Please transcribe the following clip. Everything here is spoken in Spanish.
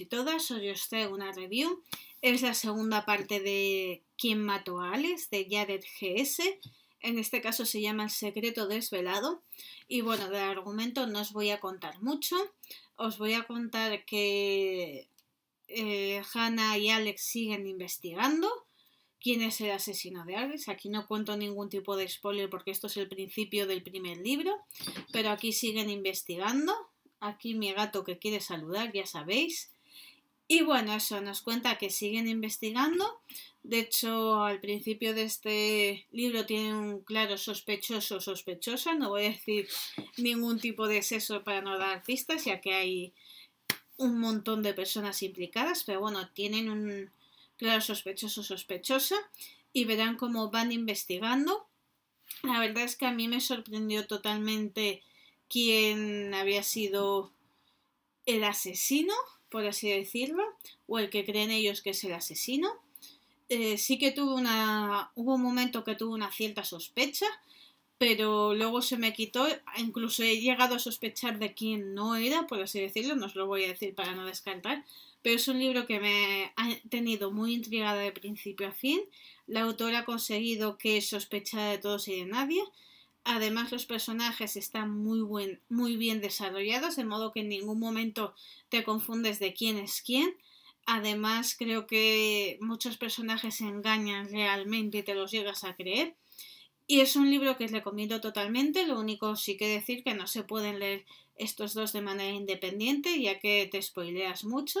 y todas, hoy os traigo una review. Es la segunda parte de ¿Quién mató a Alex? de Jared GS. En este caso se llama El secreto desvelado. Y bueno, del argumento no os voy a contar mucho. Os voy a contar que eh, Hannah y Alex siguen investigando quién es el asesino de Alex. Aquí no cuento ningún tipo de spoiler porque esto es el principio del primer libro, pero aquí siguen investigando. Aquí mi gato que quiere saludar, ya sabéis. Y bueno, eso nos cuenta que siguen investigando. De hecho, al principio de este libro tiene un claro sospechoso sospechosa. No voy a decir ningún tipo de sexo para no dar pistas, ya que hay un montón de personas implicadas, pero bueno, tienen un claro sospechoso sospechosa y verán cómo van investigando. La verdad es que a mí me sorprendió totalmente quién había sido el asesino por así decirlo, o el que creen ellos que es el asesino. Eh, sí que tuve una, hubo un momento que tuve una cierta sospecha, pero luego se me quitó, incluso he llegado a sospechar de quién no era, por así decirlo, no os lo voy a decir para no descartar, pero es un libro que me ha tenido muy intrigada de principio a fin, la autora ha conseguido que sospechara de todos y de nadie, Además, los personajes están muy, buen, muy bien desarrollados, de modo que en ningún momento te confundes de quién es quién. Además, creo que muchos personajes se engañan realmente y te los llegas a creer. Y es un libro que recomiendo totalmente, lo único sí que decir que no se pueden leer estos dos de manera independiente, ya que te spoileas mucho.